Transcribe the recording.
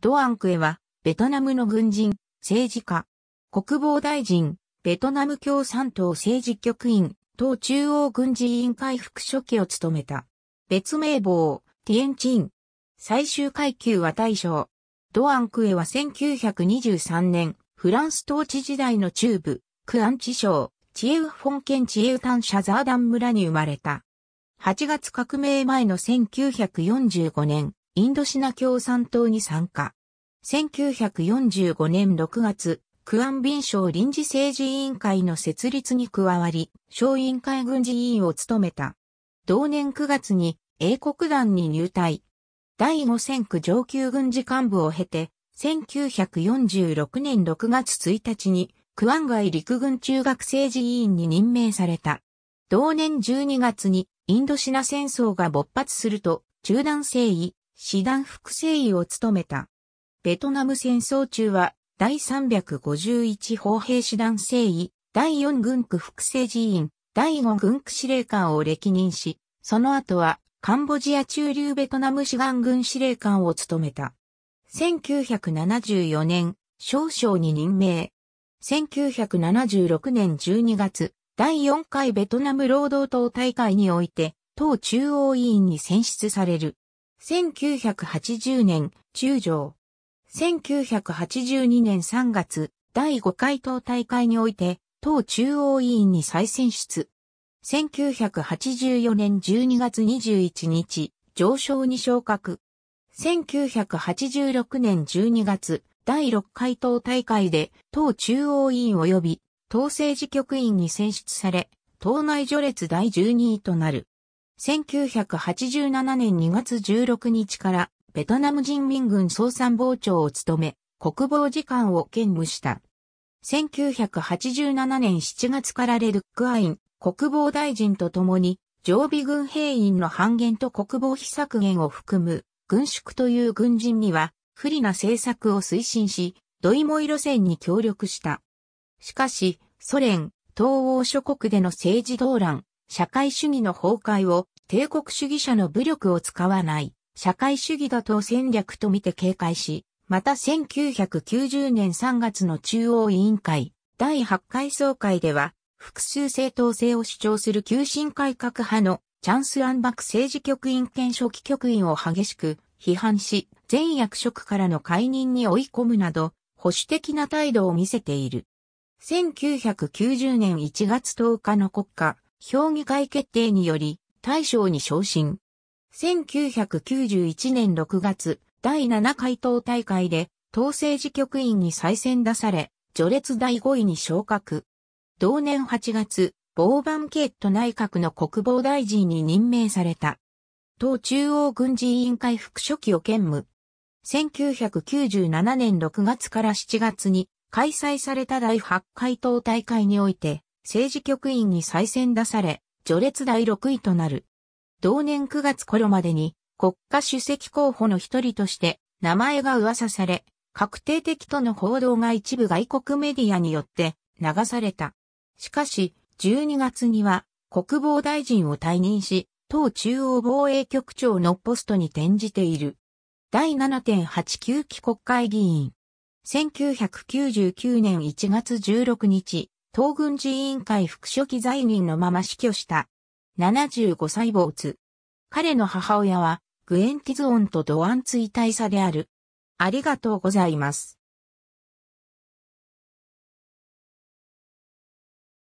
ドアンクエは、ベトナムの軍人、政治家、国防大臣、ベトナム共産党政治局員、党中央軍事委員会副書記を務めた。別名簿、ティエンチン。最終階級は大将。ドアンクエは1923年、フランス統治時代の中部、クアンチ省、チエウフォン県チエウタンシャザーダン村に生まれた。8月革命前の1945年、インドシナ共産党に参加。1945年6月、クアンビン省臨時政治委員会の設立に加わり、省委員会軍事委員を務めた。同年9月に英国団に入隊。第5戦区上級軍事幹部を経て、1946年6月1日に、クアン外陸軍中学政治委員に任命された。同年12月にインドシナ戦争が勃発すると、中断征夷、師団副政委を務めた。ベトナム戦争中は、第351砲兵師団政委、第4軍区副政治員、第5軍区司令官を歴任し、その後は、カンボジア中流ベトナム志願軍司令官を務めた。1974年、少将に任命。1976年12月、第4回ベトナム労働党大会において、党中央委員に選出される。1980年、中条。1982年3月、第5回党大会において、党中央委員に再選出。1984年12月21日、上昇に昇格。1986年12月、第6回党大会で、党中央委員及び、党政治局員に選出され、党内序列第12位となる。1987年2月16日からベトナム人民軍総参謀長を務め、国防次官を兼務した。1987年7月からレルックアイン国防大臣と共に常備軍兵員の半減と国防費削減を含む軍縮という軍人には不利な政策を推進し、ドイモイ路線に協力した。しかし、ソ連、東欧諸国での政治動乱、社会主義の崩壊を帝国主義者の武力を使わない社会主義だと戦略とみて警戒し、また1990年3月の中央委員会第8回総会では、複数正当性を主張する急進改革派のチャンス・アンバク政治局員兼書記局員を激しく批判し、全役職からの解任に追い込むなど、保守的な態度を見せている。1990年1月10日の国家、評議会決定により、大将に昇進。1991年6月、第7回党大会で、党政治局員に再選出され、序列第5位に昇格。同年8月、ボーバンケット内閣の国防大臣に任命された。党中央軍事委員会副書記を兼務。1997年6月から7月に開催された第8回党大会において、政治局員に再選出され、序列第6位となる。同年9月頃までに国家主席候補の一人として名前が噂され、確定的との報道が一部外国メディアによって流された。しかし、12月には国防大臣を退任し、党中央防衛局長のポストに転じている。第7.89期国会議員。1999年1月16日、東軍事委員会副書記在任のまま死去した。75歳没。彼の母親は、グエン・ティズオンとドアンツイ大佐である。ありがとうございます。